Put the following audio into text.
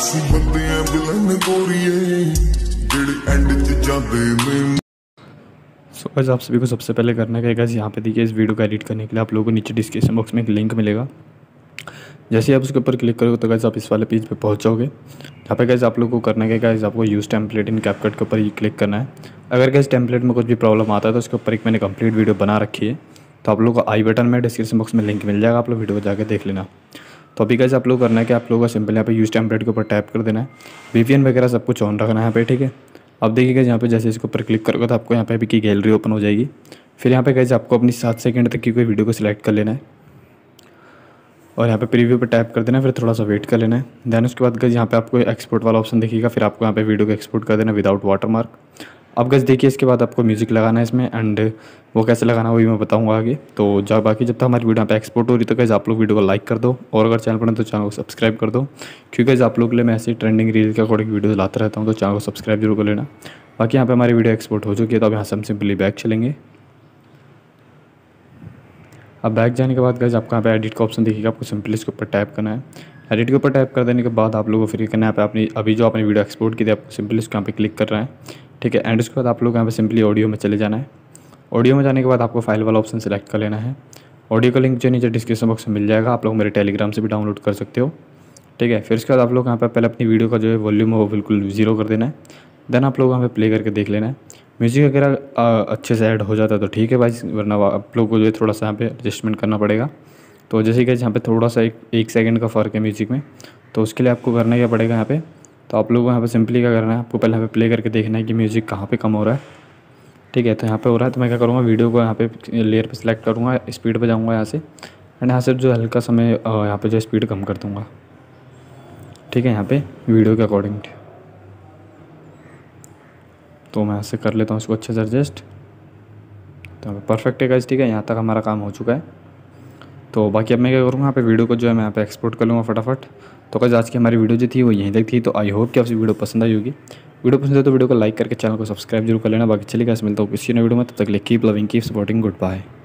ਅਸੀਂ सो so, आप सभी को सबसे पहले करना है गैस यहाँ पे देखिए इस वीडियो को एडिट करने के लिए आप लोगों को नीचे डिस्क्रिप्शन बॉक्स में एक लिंक मिलेगा जैसे आप उसके ऊपर क्लिक करोगे तो गैस आप इस वाले पेज पे पहुँच जाओगे यहाँ पे गैस आप लोगों को करना है गैस आपको यूज़ टेम्पलेट इन कैपकट के ऊपर ही क्लिक करना है अगर गैस टेम्पलेट में कुछ भी प्रॉब्लम आता है तो उसके ऊपर एक मैंने कंप्लीट वीडियो बना रखी है तो आप लोग को आई बटन में डिस्क्रिप्शन बॉक्स में लिंक मिल जाएगा आप लोग वीडियो को जाकर देख लेना तो अभी कैसे आप लोग करना है कि आप लोगों का सिंपल यहाँ पे यूज़ टेम्पलेट के ऊपर टैप कर देना है वी वगैरह सब कुछ ऑन रखना है यहाँ पे ठीक है अब देखिएगा यहाँ पे जैसे इसके ऊपर क्लिक करोगे तो आपको यहाँ पे अभी की गैलरी ओपन हो जाएगी फिर यहाँ पे कैसे आपको अपनी सात सेकेंड तक की कोई वीडियो को सिलेक्ट कर लेना है और यहाँ पे प्रीव्यू पर टाइप कर देना है फिर थोड़ा सा वेट कर लेना है देन उसके बाद गज यहाँ पे आपको एक्सपोर्ट वाला ऑप्शन देखिएगा फिर आपको यहाँ पे वीडियो को एक्सपोर्ट कर देना विदाउट वाटर मार्क अब गज देखिए इसके बाद आपको म्यूज़िक लगाना है इसमें एंड वो कैसे लगाना वो भी मैं बताऊंगा आगे तो जब बाकी जब तक हमारी वीडियो यहाँ पे एक्सपोर्ट हो रही तो गज़ आप लोग वीडियो को लाइक कर दो और अगर चैनल पर तो चैनल को सब्सक्राइब कर दो क्योंकि गज़ आप लोग के लिए मैं ऐसे ट्रेंडिंग रील के अकॉर्डिंग वीडियो लाता रहता हूँ तो चैनल को सब्सक्राइब जरूर कर लेना बाकी यहाँ पर हमारी वीडियो एक्सपोर्ट हो चुकी है तो अब यहाँ से हम सिंपली बैक चलेंगे अब बैक जाने के बाद गज़ आपको यहाँ पर एडिट का ऑप्शन देखिएगा आपको सिंपली इसके ऊपर टाइप करना है एडिट के ऊपर टाइप कर देने के बाद आप लोगों को फिर करना है यहाँ अपनी अभी जो आपने वीडियो एक्सपोर्ट की थी आपको सिंपली इसको यहाँ पे क्लिक कर रहे है ठीक है एंड उसके बाद आप लोग यहाँ पे सिंपली ऑडियो में चले जाना है ऑडियो में जाने के बाद आपको फाइल वाला ऑप्शन सेलेक्ट कर लेना है ऑडियो का लिंक जो नीचे डिस्क्रिप्शन बॉक्स में मिल जाएगा आप लोग मेरे टेलीग्राम से भी डाउनलोड कर सकते हो ठीक है फिर उसके बाद आप लोग यहाँ पर पहले अपनी वीडियो का जो है वॉल्यूम है वो बिल्कुल जीरो कर देना है देन आप लोग यहाँ पर प्ले करके देख लेना है म्यूज़िक वगैरह अच्छे से ऐड हो जाता है तो ठीक है भाई वरना आप लोग को जो है थोड़ा सा यहाँ पे एडजस्टमेंट करना पड़ेगा तो जैसे कि यहाँ पे थोड़ा सा एक सेकेंड सेकंड का फ़र्क है म्यूज़िक में तो उसके लिए आपको करना क्या पड़ेगा यहाँ पर तो आप लोग यहाँ पर सिंपली क्या करना है आपको पहले यहाँ पे प्ले करके देखना है कि म्यूज़िक कहाँ पे कम हो रहा है ठीक है तो यहाँ पे हो रहा है तो मैं क्या करूँगा वीडियो को यहाँ पे लेयर पे सिलेक्ट करूँगा स्पीड पे जाऊँगा यहाँ से एंड यहाँ से जो हल्का समय यहाँ पे जो स्पीड कम कर दूँगा ठीक है यहाँ पर वीडियो के अकॉर्डिंग तो मैं यहाँ से कर लेता हूँ इसको अच्छे से एडजस्ट तो परफेक्ट है ठीक है यहाँ तक हमारा काम हो चुका है तो बाकी अब मैं क्या करूँगा यहाँ पे वीडियो को जो है मैं यहाँ पे एक्सपोर्ट कर लूँगा फटाफट तो कैसे आज की हमारी वीडियो जो थी वो यहीं तक थी तो आई होप कि आपसे वीडियो पसंद आई होगी वीडियो पसंद है तो वीडियो को लाइक करके चैनल को सब्सक्राइब जरूर कर लेना बाकी चलेगा मिलता हूँ किसी ने वीडियो में तब तक लिए keep loving keep supporting good bye